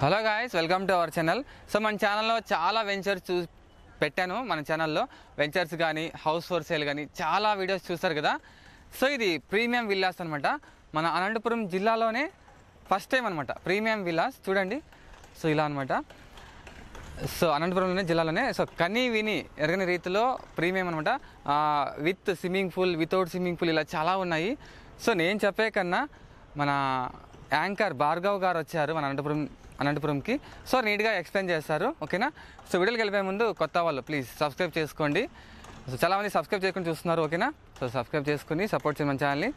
Hello guys welcome to our channel so మన ఛానల్లో చాలా వెంచర్స్ చూ పెట్టాను మన ఛానల్లో వెంచర్స్ కానీ హౌస్ ఫోర్ సేల్ కానీ చాలా వీడియోస్ చూస్తారు కదా సో ఇది ప్రీమియం విల్లాస్ అనమాట మన అనంతపురం జిల్లాలోనే ఫస్ట్ టైం అనమాట ప్రీమియం విల్లాస్ చూడండి సో ఇలా అనమాట సో అనంతపురంలోనే జిల్లాలోనే సో కనీ విని ఎరగని రీతిలో ప్రీమియం అనమాట with swimming pool without swimming pool ఇలా చాలా ఉన్నాయి సో నేను చెప్పే కన్నా మన యాంకర్ భార్గవ్ గారు వచ్చారు మన అనంతపురం అనంతపురంకి సో నీట్గా ఎక్స్ప్లెయిన్ చేస్తారు ఓకేనా సో వీడియోకి వెళ్ళిపోయే ముందు కొత్త వాళ్ళు ప్లీజ్ సబ్స్క్రైబ్ చేసుకోండి సో చాలామంది సబ్స్క్రైబ్ చేసుకుని చూస్తున్నారు ఓకేనా సో సబ్స్క్రైబ్ చేసుకుని సపోర్ట్ చేయమని ఛానల్ని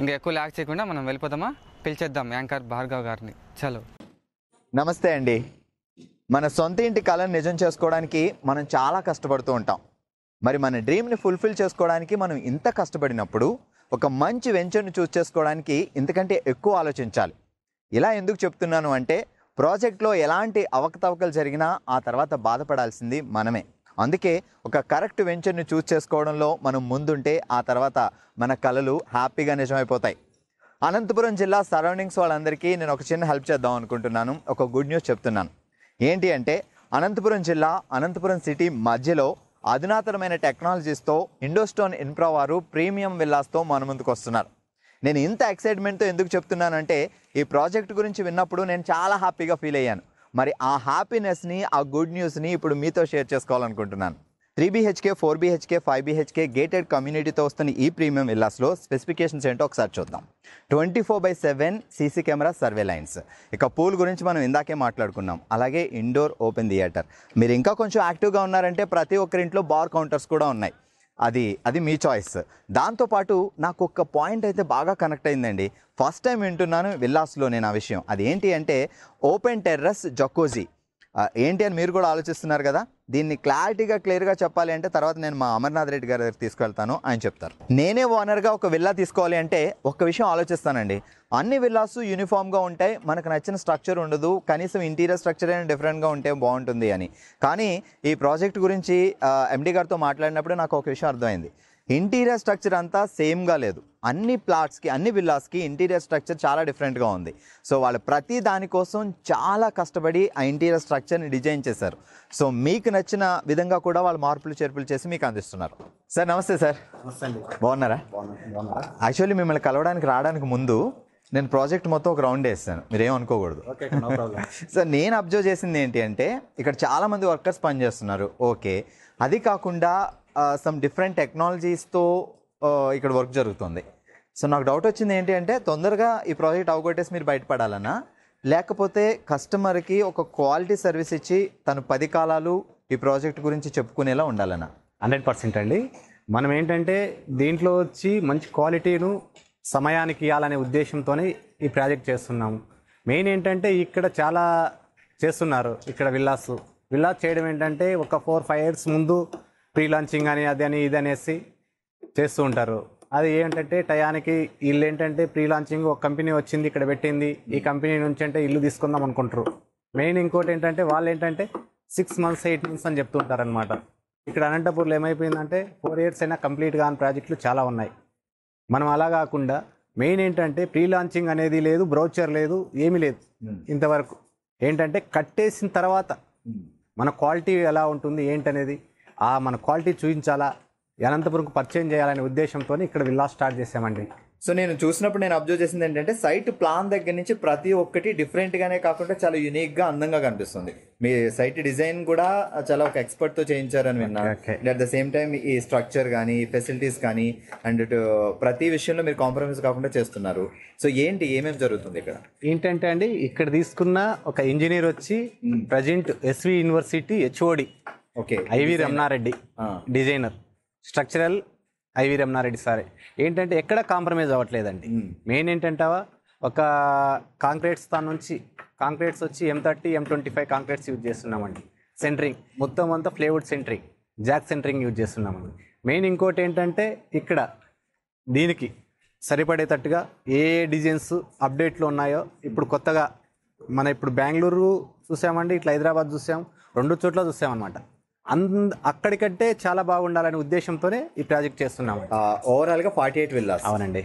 ఇంకా ఎక్కువ ల్యాక్ చేయకుండా మనం వెళ్ళిపోదామా పిలిచేద్దాం యాంకర్ భార్గవ్ గారిని చలో నమస్తే అండి మన సొంత ఇంటి కళను నిజం చేసుకోవడానికి మనం చాలా కష్టపడుతూ ఉంటాం మరి మన డ్రీమ్ని ఫుల్ఫిల్ చేసుకోవడానికి మనం ఇంత కష్టపడినప్పుడు ఒక మంచి వెంచర్ని చూస్ చేసుకోవడానికి ఇంతకంటే ఎక్కువ ఆలోచించాలి ఇలా ఎందుకు చెప్తున్నాను అంటే ప్రాజెక్ట్లో ఎలాంటి అవకతవకలు జరిగినా ఆ తర్వాత బాధపడాల్సింది మనమే అందుకే ఒక కరెక్ట్ వెంచర్ని చూస్ చేసుకోవడంలో మనం ముందుంటే ఆ తర్వాత మన కళలు హ్యాపీగా నిజమైపోతాయి అనంతపురం జిల్లా సరౌండింగ్స్ వాళ్ళందరికీ నేను ఒక చిన్న హెల్ప్ చేద్దాం అనుకుంటున్నాను ఒక గుడ్ న్యూస్ చెప్తున్నాను ఏంటి అంటే అనంతపురం జిల్లా అనంతపురం సిటీ మధ్యలో అధునాతనమైన టెక్నాలజీస్తో ఇండోస్టోన్ ఇన్ప్రా వారు ప్రీమియం విల్లాస్తో మన ముందుకు వస్తున్నారు నేను ఇంత ఎక్సైట్మెంట్తో ఎందుకు చెప్తున్నానంటే ఈ ప్రాజెక్ట్ గురించి విన్నప్పుడు నేను చాలా హ్యాపీగా ఫీల్ అయ్యాను మరి ఆ హ్యాపీనెస్ని ఆ గుడ్ న్యూస్ని ఇప్పుడు మీతో షేర్ చేసుకోవాలనుకుంటున్నాను three BHK four BHK five BHK gated కమ్యూనిటీతో వస్తున్న ఈ ప్రీమియం విల్లాస్లో స్పెసిఫికేషన్స్ ఏంటో ఒకసారి చూద్దాం twenty four by seven CC camera surveillance ఇక పూల్ గురించి మనం ఇందాకే మాట్లాడుకున్నాం అలాగే ఇండోర్ ఓపెన్ థియేటర్ మీరు ఇంకా కొంచెం యాక్టివ్గా ఉన్నారంటే ప్రతి ఒక్కరింట్లో బార్ కౌంటర్స్ కూడా ఉన్నాయి అది అది మీ చాయిస్ దాంతోపాటు నాకు ఒక పాయింట్ అయితే బాగా కనెక్ట్ అయిందండి ఫస్ట్ టైం వింటున్నాను విల్లాస్లో నేను ఆ విషయం అది ఏంటి అంటే ఓపెన్ టెర్రస్ జకోజీ ఏంటి అని మీరు కూడా ఆలోచిస్తున్నారు కదా దీన్ని క్లారిటీగా క్లియర్గా చెప్పాలి అంటే తర్వాత నేను మా అమర్నాథ్ రెడ్డి గారి దగ్గర తీసుకెళ్తాను ఆయన చెప్తారు నేనే ఓనర్గా ఒక విల్లా తీసుకోవాలి అంటే ఒక విషయం ఆలోచిస్తానండి అన్ని విల్లాస్ యూనిఫామ్గా ఉంటాయి మనకు నచ్చిన స్ట్రక్చర్ ఉండదు కనీసం ఇంటీరియర్ స్ట్రక్చర్ అయినా డిఫరెంట్గా ఉంటే బాగుంటుంది అని కానీ ఈ ప్రాజెక్ట్ గురించి ఎండి గారితో మాట్లాడినప్పుడు నాకు ఒక విషయం అర్థమైంది ఇంటీరియర్ స్ట్రక్చర్ అంతా సేమ్గా లేదు అన్ని ప్లాట్స్కి అన్ని విల్లాస్కి ఇంటీరియర్ స్ట్రక్చర్ చాలా డిఫరెంట్గా ఉంది సో వాళ్ళు ప్రతి దానికోసం చాలా కష్టపడి ఆ ఇంటీరియర్ స్ట్రక్చర్ని డిజైన్ చేశారు సో మీకు నచ్చిన విధంగా కూడా వాళ్ళు మార్పులు చేర్పులు చేసి మీకు అందిస్తున్నారు సార్ నమస్తే సార్ బాగున్నారా యాక్చువల్లీ మిమ్మల్ని కలవడానికి రావడానికి ముందు నేను ప్రాజెక్ట్ మొత్తం ఒక రౌండ్ వేస్తాను మీరేం అనుకోకూడదు సార్ నేను అబ్జర్వ్ చేసింది ఏంటి అంటే ఇక్కడ చాలామంది వర్కర్స్ పనిచేస్తున్నారు ఓకే అది కాకుండా సమ్ డిఫరెంట్ టెక్నాలజీస్తో ఇక్కడ వర్క్ జరుగుతుంది సో నాకు డౌట్ వచ్చింది ఏంటి అంటే తొందరగా ఈ ప్రాజెక్ట్ అవగొట్టేసి మీరు బయటపడాలన్నా లేకపోతే కస్టమర్కి ఒక క్వాలిటీ సర్వీస్ ఇచ్చి తను పది కాలాలు ఈ ప్రాజెక్ట్ గురించి చెప్పుకునేలా ఉండాలన్నా హండ్రెడ్ పర్సెంట్ అండి మనం ఏంటంటే దీంట్లో వచ్చి మంచి క్వాలిటీను సమయానికి ఇవ్వాలనే ఉద్దేశంతోనే ఈ ప్రాజెక్ట్ చేస్తున్నాము మెయిన్ ఏంటంటే ఇక్కడ చాలా చేస్తున్నారు ఇక్కడ విల్లాస్ విల్లాస్ చేయడం ఏంటంటే ఒక ఫోర్ ఫైవ్ ఇయర్స్ ముందు ప్రీ లాంచింగ్ అని అది అని ఇది అనేసి చేస్తూ ఉంటారు అది ఏంటంటే టయానికి వీళ్ళు ఏంటంటే ప్రీ లాంచింగ్ ఒక కంపెనీ వచ్చింది ఇక్కడ పెట్టింది ఈ కంపెనీ నుంచి అంటే ఇల్లు తీసుకుందాం అనుకుంటారు మెయిన్ ఇంకోటి ఏంటంటే వాళ్ళు ఏంటంటే సిక్స్ మంత్స్ ఎయిట్ మంత్స్ అని చెప్తుంటారు అనమాట ఇక్కడ అనంతపూర్లో ఏమైపోయిందంటే ఫోర్ ఇయర్స్ అయినా కంప్లీట్ కాని ప్రాజెక్టులు చాలా ఉన్నాయి మనం అలా కాకుండా మెయిన్ ఏంటంటే ప్రీ లాంచింగ్ అనేది లేదు బ్రౌచర్ లేదు ఏమీ లేదు hmm. ఇంతవరకు ఏంటంటే కట్టేసిన తర్వాత hmm. మన క్వాలిటీ ఎలా ఉంటుంది ఏంటనేది ఆ మన క్వాలిటీ చూపించాలా అనంతపురంకు పరిచయం చేయాలనే ఉద్దేశంతో ఇక్కడ విల్లా స్టార్ట్ చేసామండి సో నేను చూసినప్పుడు నేను అబ్జర్వ్ చేసింది ఏంటంటే సైట్ ప్లాన్ దగ్గర నుంచి ప్రతి ఒక్కటి డిఫరెంట్గానే కాకుండా చాలా యూనిక్గా అందంగా కనిపిస్తుంది మీ సైట్ డిజైన్ కూడా చాలా ఒక ఎక్స్పర్ట్తో చేయించారని విన్నాను అట్ ద సేమ్ టైం ఈ స్ట్రక్చర్ కానీ ఫెసిలిటీస్ కానీ అండ్ ప్రతి విషయంలో మీరు కాంప్రమైజ్ కాకుండా చేస్తున్నారు సో ఏంటి ఏమేమి జరుగుతుంది ఇక్కడ ఏంటంటే అండి ఇక్కడ తీసుకున్న ఒక ఇంజనీర్ వచ్చి present SV university HOD okay IV Ramana Reddy designer structural IV Ramana Reddy సారే ఏంటంటే ఎక్కడ కాంప్రమైజ్ అవ్వట్లేదండి మెయిన్ ఏంటంటావా ఒక కాంక్రీట్ స్థాన్ నుంచి కాంక్రీట్స్ వచ్చి M thirty M twenty five concretes use చేస్తున్నామండి సెంట్రింగ్ మొత్తం అంతా plywood centring jack centring use చేస్తున్నామండి మెయిన్ ఇంకోటి ఏంటంటే ఇక్కడ దీనికి సరిపడేటట్టుగా ఏ డిజైన్స్ అప్డేట్లు ఉన్నాయో ఇప్పుడు కొత్తగా మన ఇప్పుడు బెంగళూరు చూసామండి ఇట్లా హైదరాబాద్ చూసాం రెండు చోట్ల చూసామన్నమాట అంద అక్కడికంటే చాలా బాగుండాలనే ఉద్దేశంతోనే ఈ ప్రాజెక్ట్ చేస్తున్నాం ఓవరాల్ గా ఫార్టీ ఎయిట్ విల్లాస్ అవునండి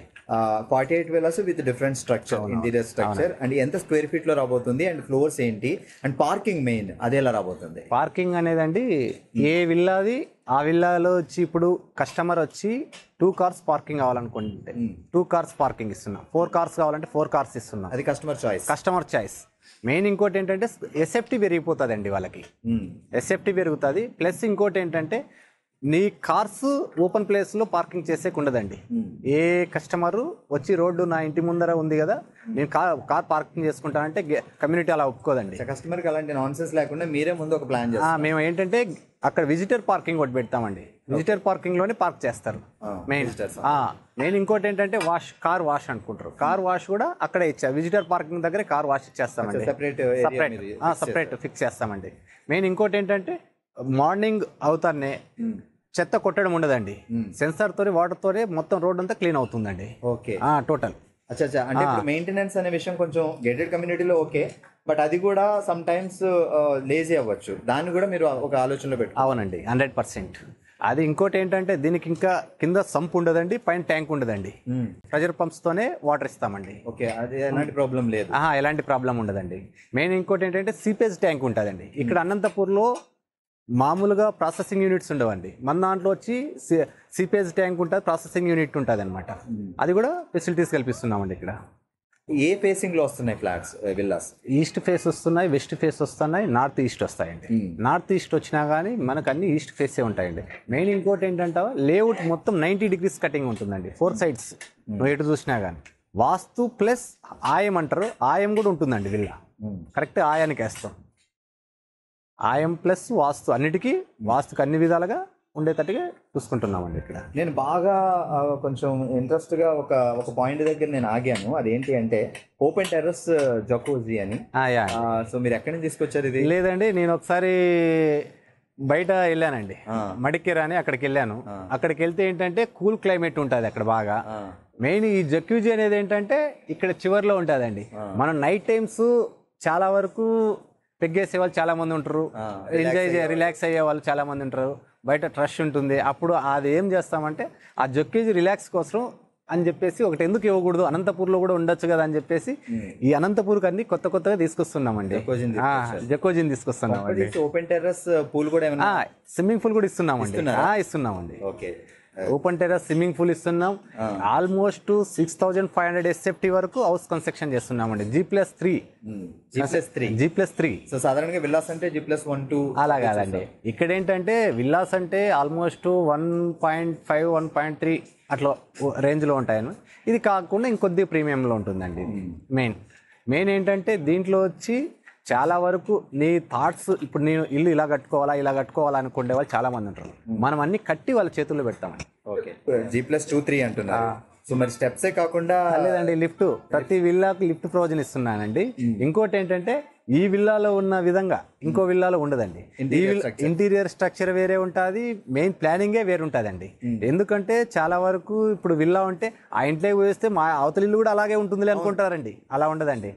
forty eight villas with different structure interior structure and ఎంత స్క్వేర్ ఫీట్ లో రాబోతుంది అండ్ ఫ్లోర్స్ ఏంటి అండ్ పార్కింగ్ మెయిన్ అదే ఎలా రాబోతుంది పార్కింగ్ అండి ఏ విల్లాది hmm. ఆ విల్లాలో వచ్చి ఇప్పుడు కస్టమర్ వచ్చి టూ కార్స్ పార్కింగ్ కావాలనుకుంటే టూ కార్స్ పార్కింగ్ ఇస్తున్నాం ఫోర్ కార్స్ కావాలంటే ఫోర్ కార్స్ ఇస్తున్నాం అది customer choice customer choice main ఇంకోటి ఏంటంటే ఎస్ఎఫ్టీ పెరిగిపోతుంది అండి వాళ్ళకి ఎస్ఎఫ్టీ పెరుగుతుంది ప్లస్ ఇంకోటి ఏంటంటే నీ కార్స్ ఓపెన్ ప్లేస్లో పార్కింగ్ చేసే ఉండదండి hmm. ఏ కస్టమరు వచ్చి రోడ్డు నా ఇంటి ముందర ఉంది కదా నేను కార్ కార్ పార్కింగ్ చేసుకుంటానంటే కమ్యూనిటీ అలా ఒప్పుకోదండి కస్టమర్కి అలాంటి నాన్సెన్స్ లేకుండా మీరే ముందు ఒక ప్లాన్ మేము ఏంటంటే అక్కడ విజిటర్ పార్కింగ్ ఒకటి పెడతామండి విజిటర్ పార్కింగ్ లోనే పార్క్ చేస్తారు మెయిన్ మెయిన్ ఇంకోటి ఏంటంటే వాష్ కార్ వాష్ అనుకుంటారు కార్ వాష్ hmm. కూడా అక్కడే ఇచ్చా విజిటర్ పార్కింగ్ దగ్గరే కార్ వాష్ ఇచ్చేస్తామండి సపరేట్ సపరేట్ సపరేట్ ఫిక్స్ చేస్తామండి మెయిన్ ఇంకోటి ఏంటంటే మార్నింగ్ అవుతానే hmm. చెత్త కొట్టడం ఉండదండి సెన్సార్ తోనే వాటర్ తోనే మొత్తం రోడ్ అంతా క్లీన్ అవుతుందండి ఓకే టోటల్ అంటే మెయింటెనెన్స్ అనే విషయం కొంచెం గేటెడ్ కమ్యూనిటీలో ఓకే బట్ అది కూడా సమ్ టైమ్స్ లేజీ అవ్వచ్చు దాన్ని కూడా మీరు ఒక ఆలోచనలో పెట్టు అవునండి హండ్రెడ్ పర్సెంట్ అది ఇంకోటి ఏంటంటే దీనికి ఇంకా కింద సంప్ ఉండదండి పైన ట్యాంక్ ఉండదండి ప్రెజర్ పంప్స్ తోనే వాటర్ ఇస్తామండి ఓకే అది ఎలాంటి ప్రాబ్లం లేదు ఎలాంటి ప్రాబ్లం ఉండదండి మెయిన్ ఇంకోటి ఏంటంటే సీపేజ్ ట్యాంక్ ఉంటుందండి ఇక్కడ అనంతపూర్లో మామూలుగా ప్రాసెసింగ్ యూనిట్స్ ఉండవండి మన దాంట్లో వచ్చి సిపేజ్ ట్యాంక్ ఉంటుంది ప్రాసెసింగ్ యూనిట్ ఉంటుంది అనమాట అది కూడా ఫెసిలిటీస్ కల్పిస్తున్నామండి ఇక్కడ ఏ ఫేసింగ్లో వస్తున్నాయి ఫ్లాట్స్ విల్లాస్ ఈస్ట్ ఫేస్ వస్తున్నాయి వెస్ట్ ఫేస్ వస్తున్నాయి నార్త్ ఈస్ట్ వస్తాయండి నార్త్ ఈస్ట్ వచ్చినా కానీ మనకు అన్ని ఈస్ట్ ఫేసే ఉంటాయండి మెయిన్ ఇంకోటి ఏంటంటే లేఅవుట్ మొత్తం నైంటీ డిగ్రీస్ కటింగ్ ఉంటుందండి ఫోర్ సైడ్స్ నువ్వు ఎటు చూసినా కానీ వాస్తు ప్లస్ ఆయం అంటారు ఆయం కూడా ఉంటుందండి విల్లా కరెక్ట్ ఆయానికి వేస్తాం ఆయం ప్లస్ వాస్తు అన్నిటికీ వాస్తుకి అన్ని విధాలుగా ఉండేటట్టుగా చూసుకుంటున్నామండి ఇక్కడ నేను బాగా కొంచెం ఇంట్రెస్ట్గా ఒక ఒక పాయింట్ దగ్గర నేను ఆగాను అదేంటి అంటే ఓపెన్ టెర్రస్ జకోజీ అని ఆ, యా సో మీరు ఎక్కడి నుంచి తీసుకొచ్చారు ఇది లేదండి నేను ఒకసారి బయట వెళ్ళానండి ఆ. మడికేరా అని అక్కడికి వెళ్ళాను అక్కడికి వెళ్తే ఏంటంటే కూల్ క్లైమేట్ ఉంటుంది అక్కడ బాగా మెయిన్ ఈ జక్యూజీ అనేది ఏంటంటే ఇక్కడ చివర్లో ఉంటుందండి మనం నైట్ టైమ్స్ చాలా వరకు పెగ్గేసే వాళ్ళు చాలా మంది ఉంటారు ఎంజాయ్ రిలాక్స్ అయ్యే వాళ్ళు చాలా మంది ఉంటారు బయట ట్రష్ ఉంటుంది అప్పుడు అది ఏం చేస్తామంటే ఆ జొక్కేజీ రిలాక్స్ కోసం అని చెప్పేసి ఒకటి ఎందుకు ఇవ్వకూడదు అనంతపూర్లో కూడా ఉండొచ్చు కదా అని చెప్పేసి hmm. ఈ అనంతపూర్కి అన్ని కొత్త కొత్తగా తీసుకొస్తున్నామండి జకోజిన్ తీసుకొస్తున్నాం ఓపెన్ టెర్రస్ పూల్ కూడా స్విమ్మింగ్ పూల్ కూడా ఇస్తున్నామండి ఇస్తున్నామండి okay open terrace swimming pool ఇస్తున్నాం almost six thousand five hundred SFT వరకు హౌస్ కన్స్ట్రక్షన్ చేస్తున్నామండి G plus three G plus three so సాధారణంగా విల్లాస్ అంటే జీ ప్లస్ వన్ టూ అలా కాదండి ఇక్కడ ఏంటంటే విల్లాస్ అంటే almost one point five one point three అట్లా రేంజ్లో ఉంటాయని ఇది కాకుండా ఇంకొద్ది ప్రీమియంలో ఉంటుందండి మెయిన్ hmm. మెయిన్ ఏంటంటే దీంట్లో వచ్చి చాలా వరకు నీ థాట్స్ ఇప్పుడు నేను ఇల్లు ఇలా కట్టుకోవాలా ఇలా కట్టుకోవాలా అనుకునే వాళ్ళు చాలా మంది ఉంటారు hmm. మనం అన్ని కట్టి వాళ్ళ చేతుల్లో పెడతాం okay G plus two three అంటున్నారు సో మరి కాకుండా లేదండి లిఫ్ట్ ప్రతి విల్లాకు లిఫ్ట్ ప్రయోజనం ఇస్తున్నానండి hmm. ఇంకోటి ఏంటంటే ఈ విల్లాలో ఉన్న విధంగా ఇంకో hmm. విల్లాలో ఉండదండి ఇంటీరియర్ స్ట్రక్చర్ వేరే ఉంటుంది మెయిన్ ప్లానింగే వేరే ఉంటుందండి ఎందుకంటే చాలా వరకు ఇప్పుడు విల్లా ఉంటే ఆ ఇంట్లోకి పోయిస్తే మా అవతల ఇల్లు కూడా అలాగే ఉంటుంది అనుకుంటారండి అలా ఉండదండి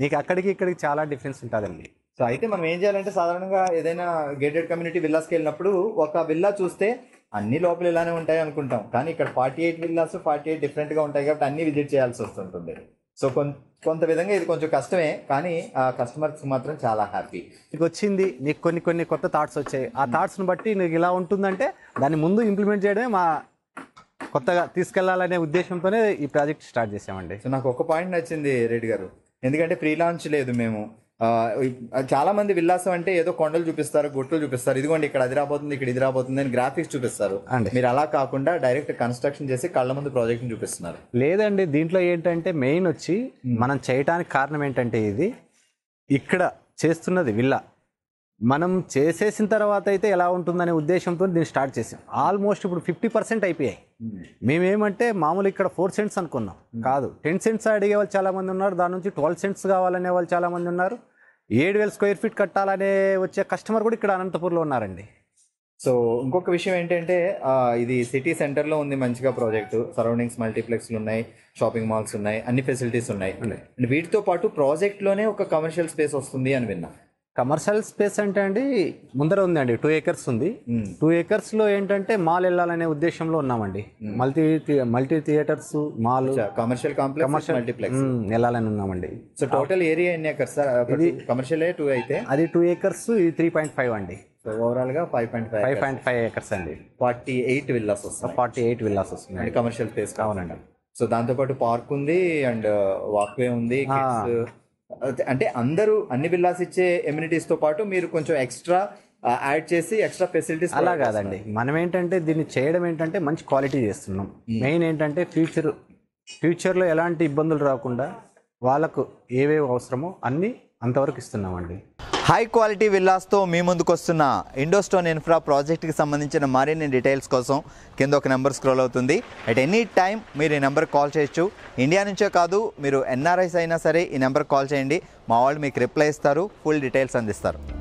నీకు అక్కడికి ఇక్కడికి చాలా డిఫరెన్స్ ఉంటుందండి సో అయితే మనం ఏం చేయాలంటే సాధారణంగా ఏదైనా గేటెడ్ కమ్యూనిటీ విల్లాస్కి వెళ్ళినప్పుడు ఒక విల్లా చూస్తే అన్ని లోపల ఇలానే ఉంటాయి అనుకుంటాం కానీ ఇక్కడ forty eight villas forty eight డిఫరెంట్గా ఉంటాయి కాబట్టి అన్ని విజిట్ చేయాల్సి వస్తుంటుంది సో కొంత కొంత విధంగా ఇది కొంచెం కష్టమే కానీ ఆ కస్టమర్స్ మాత్రం చాలా హ్యాపీ నీకు వచ్చింది నీకు కొన్ని కొన్ని కొత్త థాట్స్ వచ్చాయి ఆ థాట్స్ని బట్టి నీకు ఇలా ఉంటుందంటే దాన్ని ముందు ఇంప్లిమెంట్ చేయడమే మా కొత్తగా తీసుకెళ్లాలనే ఉద్దేశంతోనే ఈ ప్రాజెక్ట్ స్టార్ట్ చేసామండి సో నాకు ఒక పాయింట్ నచ్చింది రెడ్డి గారు ఎందుకంటే ప్రీ లాంచ్ లేదు మేము చాలా మంది విల్లాసం అంటే ఏదో కొండలు చూపిస్తారు గుట్టలు చూపిస్తారు ఇదిగోండి ఇక్కడ అది రాబోతుంది ఇక్కడ ఇది రాబోతుంది అని గ్రాఫిక్స్ చూపిస్తారు మీరు అలా కాకుండా డైరెక్ట్ కన్స్ట్రక్షన్ చేసి కళ్ళ ముందు ప్రాజెక్ట్ చూపిస్తున్నారు లేదండి దీంట్లో ఏంటంటే మెయిన్ వచ్చి మనం చేయటానికి కారణం ఏంటంటే ఇది ఇక్కడ చేస్తున్నది విల్లా మనం చేసేసిన తర్వాత అయితే ఎలా ఉంటుందనే ఉద్దేశంతో దీన్ని స్టార్ట్ చేసాం ఆల్మోస్ట్ ఇప్పుడు ఫిఫ్టీ పర్సెంట్ అయిపోయాయి hmm. మేమేమంటే మామూలు ఇక్కడ ఫోర్ సెంట్స్ అనుకున్నాం hmm. కాదు టెన్ సెంట్స్ అడిగే వాళ్ళు చాలామంది ఉన్నారు దాని నుంచి ట్వెల్వ్ సెంట్స్ కావాలనే వాళ్ళు చాలామంది ఉన్నారు ఏడు వేల స్క్వేర్ ఫీట్ కట్టాలనే వచ్చే కస్టమర్ కూడా ఇక్కడ అనంతపూర్లో ఉన్నారండి సో ఇంకొక విషయం ఏంటంటే ఇది సిటీ సెంటర్లో ఉంది మంచిగా ప్రాజెక్టు సరౌండింగ్స్ మల్టీప్లెక్స్లు ఉన్నాయి షాపింగ్ మాల్స్ ఉన్నాయి అన్ని ఫెసిలిటీస్ ఉన్నాయి అండ్ వీటితో పాటు ప్రాజెక్ట్లోనే ఒక కమర్షియల్ స్పేస్ వస్తుంది అని విన్నా కమర్షియల్ స్పేస్ అంటే అండి ముందర ఉంది అండి టూ ఏకర్స్ ఉంది టూ ఏకర్స్ లో ఏంటంటే మాల్ వెళ్ళాలనే ఉద్దేశంలో ఉన్నామండి hmm. Multi multi theatres mall commercial complex commercial multiplex వెళ్ళాలని ఉన్నామండి సో టోటల్ ఏరియా ఎన్ని ఏకర్స్ సార్ ఇది కమర్షియల్ టూ అయితే అది టూ ఏకర్స్ ఇది త్రీ పాయింట్ ఫైవ్ అండి ఓవరాల్ గా five point five point five acres అండి ఫార్టీ ఎయిట్ విల్లాస్ వస్తాయి ఫార్టీ ఎయిట్ విల్లాస్ వస్తుంది కమర్షియల్ ప్లేస్ కావాలండి సో దాంతో పాటు పార్క్ ఉంది అండ్ వాక్వే uh, ఉంది అంటే అందరూ అన్ని విల్లాస్ ఇచ్చే ఎమ్యూనిటీస్ తో పాటు మీరు కొంచెం ఎక్స్ట్రా యాడ్ చేసి ఎక్స్ట్రా ఫెసిలిటీస్ అలా కాదండి మనం ఏంటంటే దీన్ని చేయడం ఏంటంటే మంచి క్వాలిటీ చేస్తున్నాం మెయిన్ hmm. ఏంటంటే ఫ్యూచర్ ఫ్యూచర్లో ఎలాంటి ఇబ్బందులు రాకుండా వాళ్ళకు ఏవేవి అవసరమో అన్నీ అంతవరకు ఇస్తున్నామండి హై క్వాలిటీ విల్లాస్తో మీ ముందుకు వస్తున్న ఇండోస్టోన్ ఇన్ఫ్రా ప్రాజెక్ట్కి సంబంధించిన మరిన్ని డీటెయిల్స్ కోసం కింద ఒక నెంబర్ స్క్రోల్ అవుతుంది అట్ ఎనీ టైం మీరు ఈ నెంబర్కి కాల్ చేయొచ్చు ఇండియా నుంచే కాదు మీరు ఎన్ఆర్ఐస్ అయినా సరే ఈ నెంబర్కి కాల్ చేయండి మా వాళ్ళు మీకు రిప్లై ఇస్తారు ఫుల్ డీటెయిల్స్ అందిస్తారు